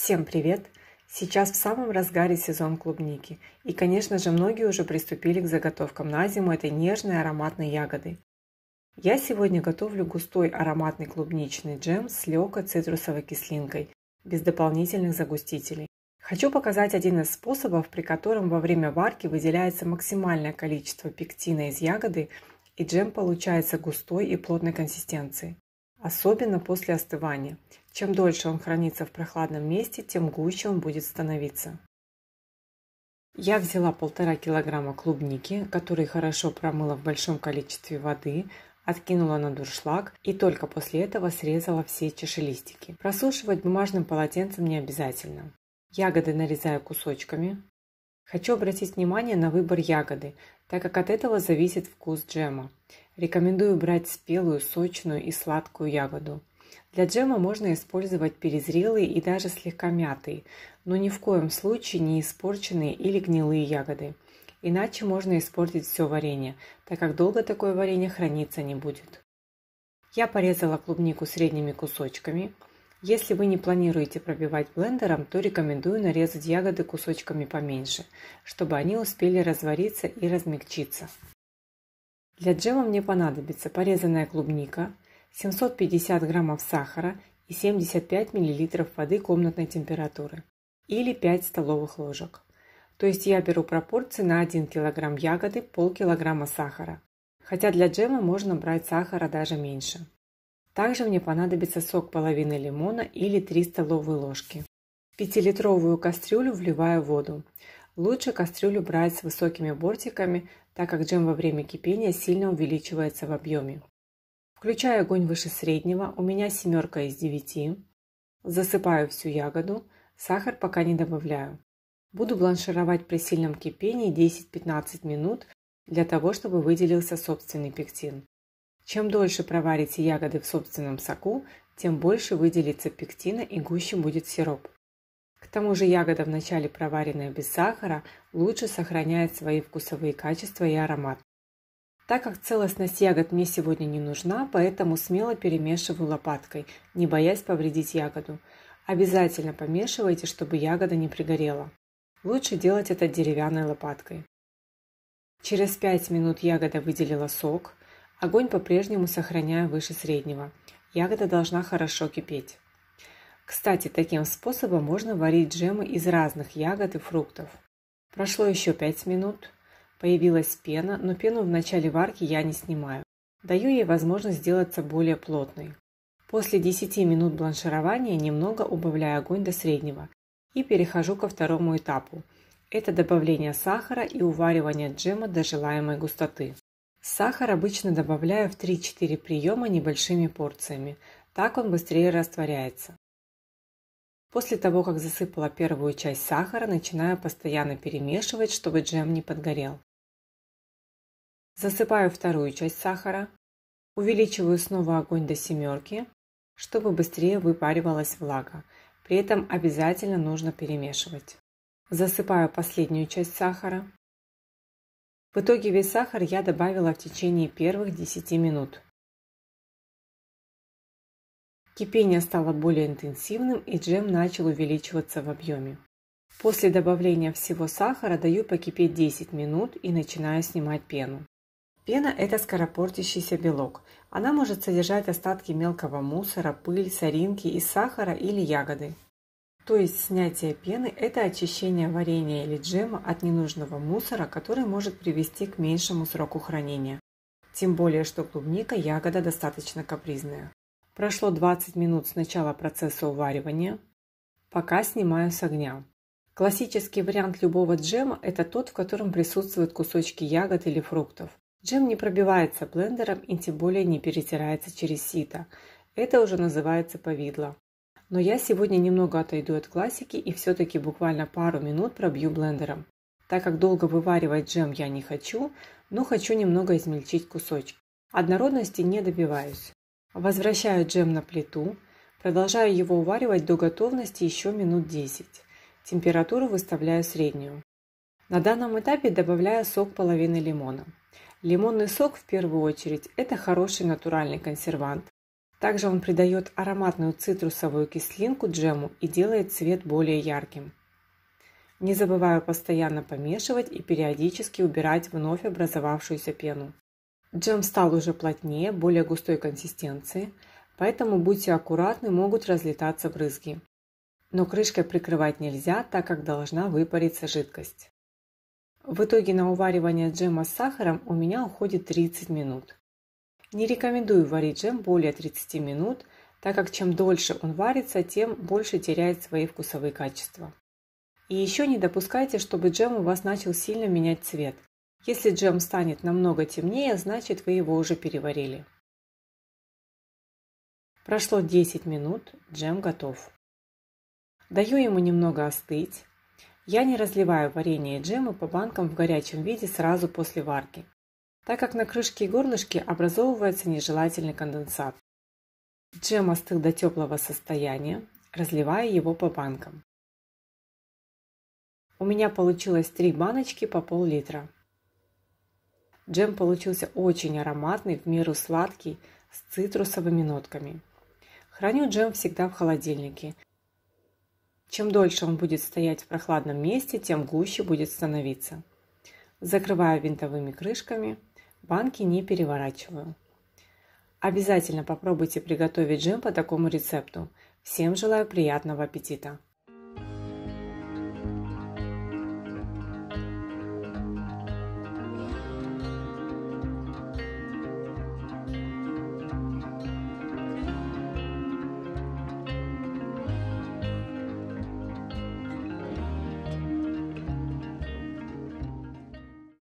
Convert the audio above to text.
Всем привет! Сейчас в самом разгаре сезон клубники, и, конечно же, многие уже приступили к заготовкам на зиму этой нежной ароматной ягоды. Я сегодня готовлю густой ароматный клубничный джем с легкой цитрусовой кислинкой, без дополнительных загустителей. Хочу показать один из способов, при котором во время варки выделяется максимальное количество пектина из ягоды и джем получается густой и плотной консистенции, особенно после остывания. Чем дольше он хранится в прохладном месте, тем гуще он будет становиться. Я взяла полтора килограмма клубники, которые хорошо промыла в большом количестве воды, откинула на дуршлаг и только после этого срезала все чашелистики. Просушивать бумажным полотенцем не обязательно. Ягоды нарезаю кусочками. Хочу обратить внимание на выбор ягоды, так как от этого зависит вкус джема. Рекомендую брать спелую, сочную и сладкую ягоду. Для джема можно использовать перезрелые и даже слегка мятые, но ни в коем случае не испорченные или гнилые ягоды. Иначе можно испортить все варенье, так как долго такое варенье храниться не будет. Я порезала клубнику средними кусочками. Если вы не планируете пробивать блендером, то рекомендую нарезать ягоды кусочками поменьше, чтобы они успели развариться и размягчиться. Для джема мне понадобится порезанная клубника – 750 граммов сахара и 75 миллилитров воды комнатной температуры или 5 столовых ложек. То есть я беру пропорции на 1 килограмм ягоды, полкилограмма сахара. Хотя для джема можно брать сахара даже меньше. Также мне понадобится сок половины лимона или 3 столовые ложки. В 5-литровую кастрюлю вливаю воду. Лучше кастрюлю брать с высокими бортиками, так как джем во время кипения сильно увеличивается в объеме. Включаю огонь выше среднего, у меня семерка из девяти. Засыпаю всю ягоду, сахар пока не добавляю. Буду бланшировать при сильном кипении 10-15 минут для того, чтобы выделился собственный пектин. Чем дольше проварите ягоды в собственном соку, тем больше выделится пектина и гуще будет сироп. К тому же ягода, вначале проваренная без сахара, лучше сохраняет свои вкусовые качества и аромат. Так как целостность ягод мне сегодня не нужна, поэтому смело перемешиваю лопаткой, не боясь повредить ягоду. Обязательно помешивайте, чтобы ягода не пригорела. Лучше делать это деревянной лопаткой. Через 5 минут ягода выделила сок. Огонь по-прежнему сохраняю выше среднего. Ягода должна хорошо кипеть. Кстати, таким способом можно варить джемы из разных ягод и фруктов. Прошло еще 5 минут. Появилась пена, но пену в начале варки я не снимаю. Даю ей возможность сделаться более плотной. После 10 минут бланширования немного убавляю огонь до среднего и перехожу ко второму этапу. Это добавление сахара и уваривание джема до желаемой густоты. Сахар обычно добавляю в 3-4 приема небольшими порциями, так он быстрее растворяется. После того, как засыпала первую часть сахара, начинаю постоянно перемешивать, чтобы джем не подгорел. Засыпаю вторую часть сахара, увеличиваю снова огонь до семерки, чтобы быстрее выпаривалась влага. При этом обязательно нужно перемешивать. Засыпаю последнюю часть сахара. В итоге весь сахар я добавила в течение первых 10 минут. Кипение стало более интенсивным и джем начал увеличиваться в объеме. После добавления всего сахара даю покипеть 10 минут и начинаю снимать пену. Пена – это скоропортящийся белок. Она может содержать остатки мелкого мусора, пыль, соринки из сахара или ягоды. То есть снятие пены – это очищение варенья или джема от ненужного мусора, который может привести к меньшему сроку хранения. Тем более, что клубника – ягода достаточно капризная. Прошло 20 минут с начала процесса уваривания, пока снимаю с огня. Классический вариант любого джема – это тот, в котором присутствуют кусочки ягод или фруктов. Джем не пробивается блендером и тем более не перетирается через сито. Это уже называется повидло. Но я сегодня немного отойду от классики и все-таки буквально пару минут пробью блендером. Так как долго вываривать джем я не хочу, но хочу немного измельчить кусочки. Однородности не добиваюсь. Возвращаю джем на плиту, продолжаю его уваривать до готовности еще минут 10. Температуру выставляю среднюю. На данном этапе добавляю сок половины лимона. Лимонный сок, в первую очередь, это хороший натуральный консервант. Также он придает ароматную цитрусовую кислинку джему и делает цвет более ярким. Не забываю постоянно помешивать и периодически убирать вновь образовавшуюся пену. Джем стал уже плотнее, более густой консистенции, поэтому будьте аккуратны, могут разлетаться брызги. Но крышкой прикрывать нельзя, так как должна выпариться жидкость. В итоге на уваривание джема с сахаром у меня уходит 30 минут. Не рекомендую варить джем более 30 минут, так как чем дольше он варится, тем больше теряет свои вкусовые качества. И еще не допускайте, чтобы джем у вас начал сильно менять цвет. Если джем станет намного темнее, значит вы его уже переварили. Прошло 10 минут, джем готов. Даю ему немного остыть. Я не разливаю варенье и джемы по банкам в горячем виде сразу после варки, так как на крышке и горлышке образовывается нежелательный конденсат. Джем остыл до теплого состояния, разливая его по банкам. У меня получилось три баночки по пол-литра. Джем получился очень ароматный, в меру сладкий, с цитрусовыми нотками. Храню джем всегда в холодильнике, чем дольше он будет стоять в прохладном месте, тем гуще будет становиться. Закрываю винтовыми крышками, банки не переворачиваю. Обязательно попробуйте приготовить джем по такому рецепту. Всем желаю приятного аппетита!